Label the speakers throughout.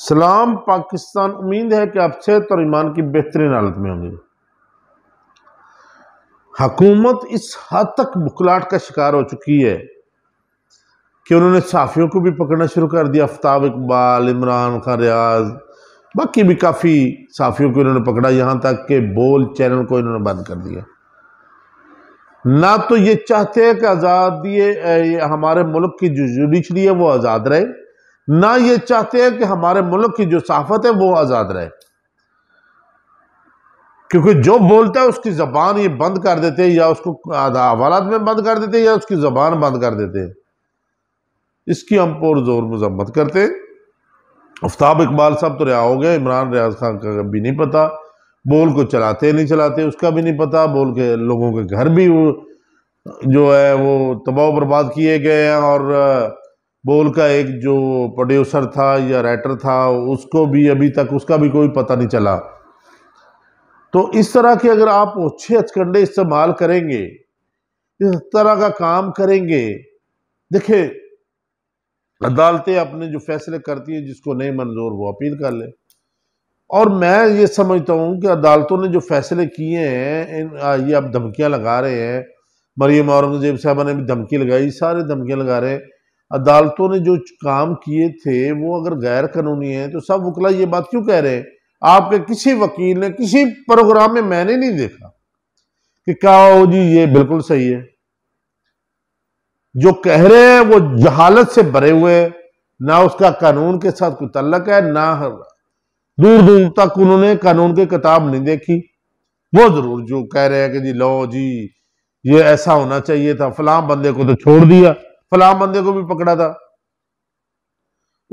Speaker 1: सलाम पाकिस्तान उम्मीद है कि आप सेहत और ईमान की बेहतरीन हालत में होंगे हकूमत इस हद तक बुखलाट का शिकार हो चुकी है कि उन्होंने साफियों को भी पकड़ना शुरू कर दिया आफ्ताब इकबाल इमरान खान रियाज बाकी भी काफ़ी साफियों को इन्होंने पकड़ा यहाँ तक कि बोल चैनल को इन्होंने बंद कर दिया ना तो ये चाहते हैं कि आज़ादी हमारे मुल्क की जो जुडिशरी है वो आज़ाद रहे ना ये चाहते हैं कि हमारे मुल्क की जो सहाफत है वो आज़ाद रहे क्योंकि जो बोलता है उसकी ज़बान ये बंद कर देते हैं या उसको हवालात में बंद कर देते हैं या उसकी ज़बान बंद कर देते हैं इसकी हम पुर ज़ोर मजम्मत करते हैं आफ्ताब इकबाल साहब तो रहा हो गया इमरान रियाज खान का भी नहीं पता बोल को चलाते नहीं चलाते उसका भी नहीं पता बोल के लोगों के घर भी जो है वो तबाह बर्बाद किए गए हैं और बोल का एक जो प्रोड्यूसर था या राइटर था उसको भी अभी तक उसका भी कोई पता नहीं चला तो इस तरह के अगर आप अच्छे अचकंडे इस्तेमाल करेंगे इस तरह का काम करेंगे देखे अदालतें अपने जो फैसले करती हैं जिसको नहीं मंजूर वो अपील कर ले और मैं ये समझता हूँ कि अदालतों ने जो फैसले किए हैं इन ये आप धमकियाँ लगा रहे हैं मरियम औरंगजेब साहबा ने भी धमकी लगाई सारे धमकियाँ लगा रहे हैं अदालतों ने जो काम किए थे वो अगर गैर कानूनी है तो सब वकला ये बात क्यों कह रहे हैं आपके किसी वकील ने किसी प्रोग्राम में मैंने नहीं देखा कि कहा जी ये बिल्कुल सही है जो कह रहे हैं वो जहालत से भरे हुए ना उसका कानून के साथ कोई तल्लक है ना दूर दूर तक उन्होंने कानून की किताब नहीं देखी वो जरूर जो कह रहे हैं कि जी लो जी ये ऐसा होना चाहिए था फलाम बंदे को तो छोड़ दिया फलाम बंदे को भी पकड़ा था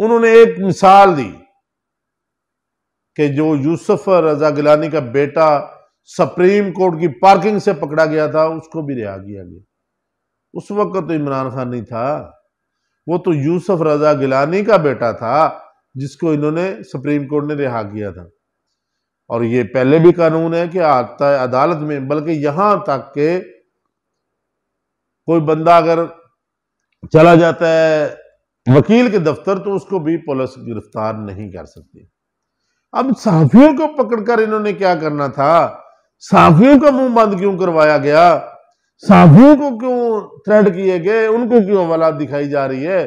Speaker 1: उन्होंने एक मिसाल दी कि जो यूसुफ रजा गिलानी का बेटा सुप्रीम कोर्ट की पार्किंग से पकड़ा गया था उसको भी रिहा किया गया उस वक्त तो इमरान खान नहीं था वो तो यूसुफ रजा गिलानी का बेटा था जिसको इन्होंने सुप्रीम कोर्ट ने रिहा किया था और ये पहले भी कानून है कि आता है अदालत में बल्कि यहां तक के कोई बंदा अगर चला जाता है वकील के दफ्तर तो उसको भी पुलिस गिरफ्तार नहीं कर सकती अब साफियों को पकड़कर इन्होंने क्या करना था साफियों का मुंह बंद क्यों करवाया गया साफियों को क्यों थ्रेड किए गए उनको क्यों हवाला दिखाई जा रही है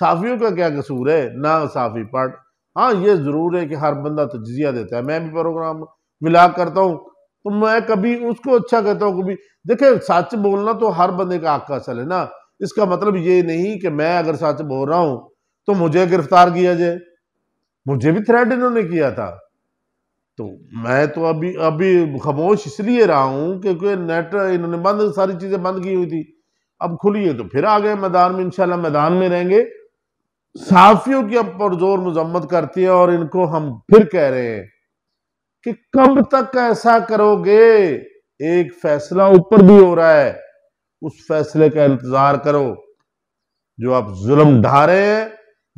Speaker 1: साफियों का क्या कसूर है ना साफी पार्ट हाँ ये जरूर है कि हर बंदा तजिया देता है मैं भी प्रोग्राम मिला करता हूँ तो मैं कभी उसको अच्छा कहता हूँ कभी देखे सच बोलना तो हर बंदे का आका असल है ना इसका मतलब ये नहीं कि मैं अगर सच बोल रहा हूं तो मुझे गिरफ्तार किया जाए मुझे भी थ्रेट इन्होंने किया था तो मैं तो अभी अभी खामोश इसलिए रहा हूं क्योंकि नेट इन्होंने बंद सारी चीज़ें बंद की हुई थी अब खुली है तो फिर आ गए मैदान में इंशाल्लाह मैदान में रहेंगे साफियों की हम पुरजोर मजम्मत करती है और इनको हम फिर कह रहे हैं कि कब तक ऐसा करोगे एक फैसला ऊपर भी हो रहा है उस फैसले का इंतजार करो जो आप जुल्म ढा रहे हैं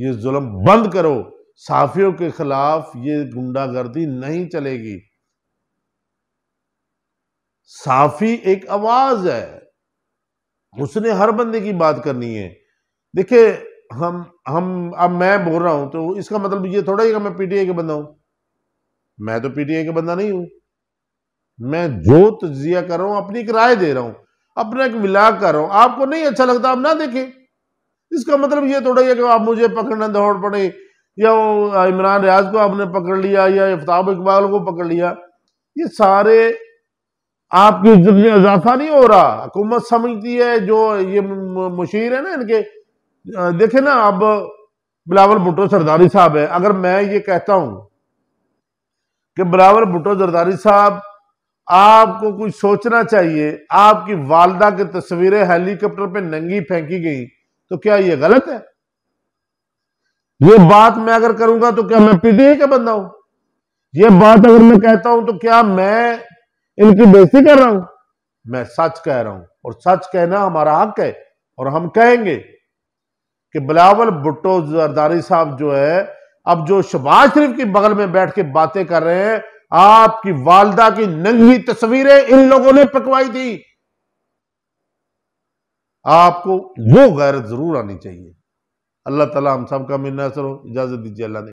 Speaker 1: ये जुल्म बंद करो साफियों के खिलाफ ये गुंडागर्दी नहीं चलेगी साफी एक आवाज है उसने हर बंदे की बात करनी है देखिए हम हम अब मैं बोल रहा हूं तो इसका मतलब ये थोड़ा ही कि मैं पीटीआई का बंदा हूं मैं तो पीटीआई का बंदा नहीं हूं मैं जो तजिया कर रहा हूं अपनी एक राय दे रहा हूं अपना एक विला कर रहा हूँ आपको नहीं अच्छा लगता आप ना देखें इसका मतलब ये थोड़ा ही कि आप मुझे पकड़ना दौड़ पड़े या वो इमरान रियाज को आपने पकड़ लिया या आफ्ताब इकबाल को पकड़ लिया ये सारे आपकी इज्जत में इजाफा नहीं हो रहा हुकूमत समझती है जो ये मुशीर है ना इनके देखे ना अब बिलावल भुट्टो सरदारी साहब है अगर मैं ये कहता हूं कि बिलावल भुट्टो सरदारी साहब आपको कुछ सोचना चाहिए आपकी वालदा की तस्वीरें हेलीकॉप्टर पे नंगी फेंकी गई तो क्या ये गलत है ये बात मैं अगर करूंगा तो क्या मैं पीटीआई का बंदा हूं ये बात अगर मैं कहता हूं तो क्या मैं इनकी बेसी कर रहा हूं मैं सच कह रहा हूं और सच कहना हमारा हक है और हम कहेंगे कि बिलावल भुट्टो जरदारी साहब जो है अब जो शबाज शरीफ के बगल में बैठ के बातें कर रहे हैं आपकी वालदा की नंगी तस्वीरें इन लोगों ने पकवाई थी आपको वो गैरत जरूर आनी चाहिए अल्लाह ताला हम सबका मिन्ना हो इजाजत दीजिए अल्लाह ने